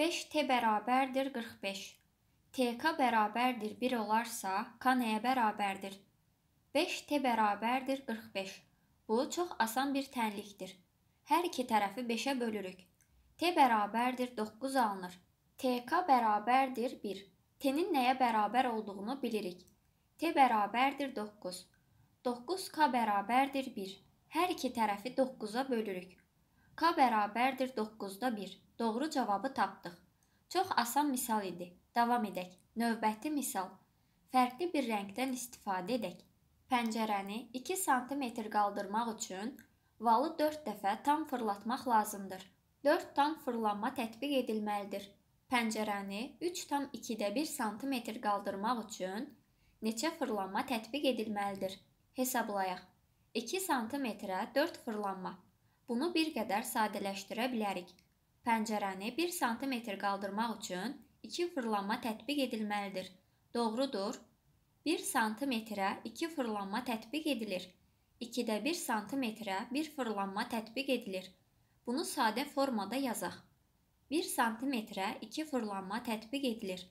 5t bərabərdir 45. tk bərabərdir 1 olarsa, k nəyə bərabərdir? 5t bərabərdir 45. Bu çox asan bir tənlikdir. Hər iki tərəfi 5-ə bölürük. t bərabərdir 9 alınır. tk bərabərdir 1. t-nin nəyə bərabər olduğunu bilirik. t bərabərdir 9. 9k bərabərdir 1. Hər iki tərəfi 9-a bölürük. K bərabərdir 9-da 1. Doğru cavabı tapdıq. Çox asan misal idi. Davam edək. Növbəti misal. Fərqli bir rəngdən istifadə edək. Pəncərəni 2 sm qaldırmaq üçün valı 4 dəfə tam fırlatmaq lazımdır. 4 tam fırlanma tətbiq edilməlidir. Pəncərəni 3 tam 2də 1 sm qaldırmaq üçün neçə fırlanma tətbiq edilməlidir? Hesablayaq. 2 sm-ə 4 fırlanma. Bunu bir qədər sadələşdirə bilərik. Pəncərəni 1 sm qaldırmaq üçün 2 fırlanma tətbiq edilməlidir. Doğrudur. 1 sm-ə 2 fırlanma tətbiq edilir. 2-də 1 sm-ə 1 fırlanma tətbiq edilir. Bunu sadə formada yazaq. 1 sm-ə 2 fırlanma tətbiq edilir.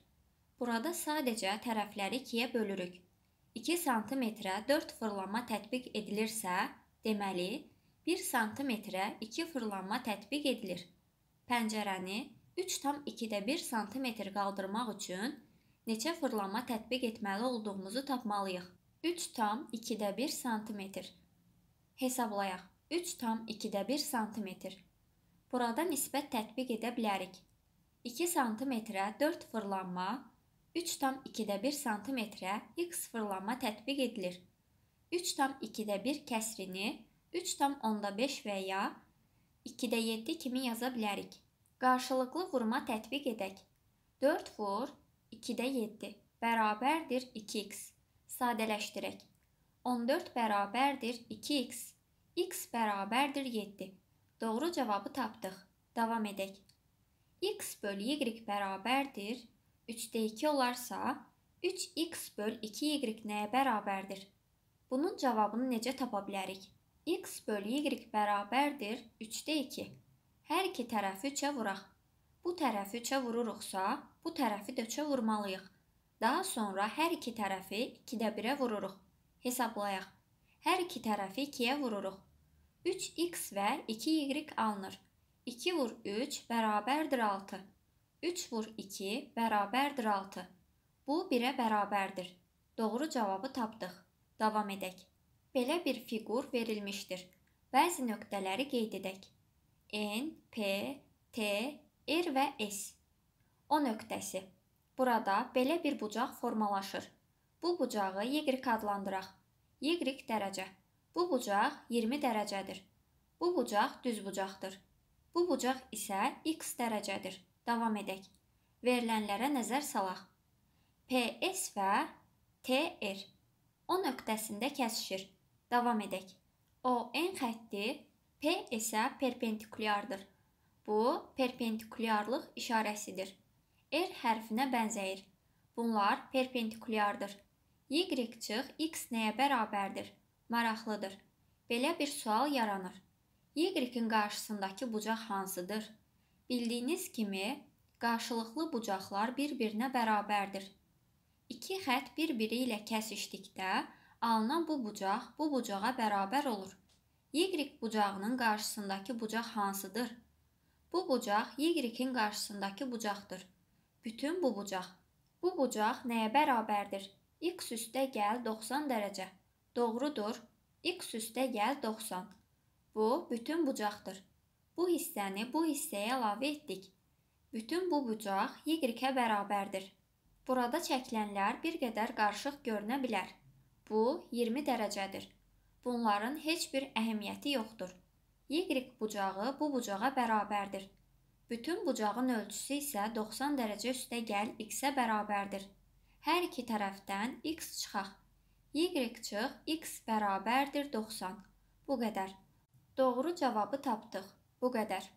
Burada sadəcə tərəfləri 2-yə bölürük. 2 sm-ə 4 fırlanma tətbiq edilirsə, deməli 1 santimetrə 2 fırlanma tətbiq edilir. Pəncərəni 3,2-1 santimetr qaldırmaq üçün neçə fırlanma tətbiq etməli olduğumuzu tapmalıyıq. 3,2-1 santimetr. Hesablayaq. 3,2-1 santimetr. Burada nisbət tətbiq edə bilərik. 2 santimetrə 4 fırlanma, 3,2-1 santimetrə x fırlanma tətbiq edilir. 3,2-1 kəsrini 3,2-1 3,5 və ya 2-də 7 kimi yaza bilərik. Qarşılıqlı vurma tətbiq edək. 4 vur 2-də 7 bərabərdir 2x. Sadələşdirək. 14 bərabərdir 2x. x bərabərdir 7. Doğru cavabı tapdıq. Davam edək. x bölü y bərabərdir 3-də 2 olarsa 3x böl 2y nəyə bərabərdir? Bunun cavabını necə tapa bilərik? x bölü y bərabərdir 3-də 2. Hər iki tərəfi 3-ə vuraq. Bu tərəfi 3-ə vururuqsa, bu tərəfi də 3-ə vurmalıyıq. Daha sonra hər iki tərəfi 2-də 1-ə vururuq. Hesablayaq. Hər iki tərəfi 2-yə vururuq. 3x və 2y alınır. 2 vur 3 bərabərdir 6. 3 vur 2 bərabərdir 6. Bu 1-ə bərabərdir. Doğru cavabı tapdıq. Davam edək. Belə bir fiqur verilmişdir. Bəzi nöqtələri qeyd edək. N, P, T, R və S. O nöqtəsi. Burada belə bir bucaq formalaşır. Bu bucağı y adlandıraq. Y dərəcə. Bu bucaq 20 dərəcədir. Bu bucaq düz bucaqdır. Bu bucaq isə x dərəcədir. Davam edək. Verilənlərə nəzər salaq. PS və TR o nöqtəsində kəsişir. Davam edək. ON xətti P isə perpendikulyardır. Bu perpendikulyarlıq işarəsidir. R hərfinə bənzəyir. Bunlar perpendikulyardır. Y çıx X nəyə bərabərdir? Maraqlıdır. Belə bir sual yaranır. Y-in qarşısındakı bucaq hansıdır? Bildiyiniz kimi, qarşılıqlı bucaqlar bir-birinə bərabərdir. İki xətt bir-biri ilə kəsişdikdə Alınan bu bucaq bu bucağa bərabər olur. Y bucağının qarşısındakı bucaq hansıdır? Bu bucaq Y-in qarşısındakı bucaqdır. Bütün bu bucaq. Bu bucaq nəyə bərabərdir? X üstə gəl 90 dərəcə. Doğrudur. X üstə gəl 90. Bu bütün bucaqdır. Bu hissəni bu hissəyə əlavə etdik. Bütün bu bucaq Y-ə bərabərdir. Burada çəkilənlər bir qədər qarışıq görünə bilər. Bu 20 dərəcədir. Bunların heç bir əhəmiyyəti yoxdur. Y bucağı bu bucağa bərabərdir. Bütün bucağın ölçüsü isə 90 dərəcə üstə gəl x-ə bərabərdir. Hər iki tərəfdən x çıxaq. Y çıx, x bərabərdir 90. Bu qədər. Doğru cavabı tapdıq. Bu qədər.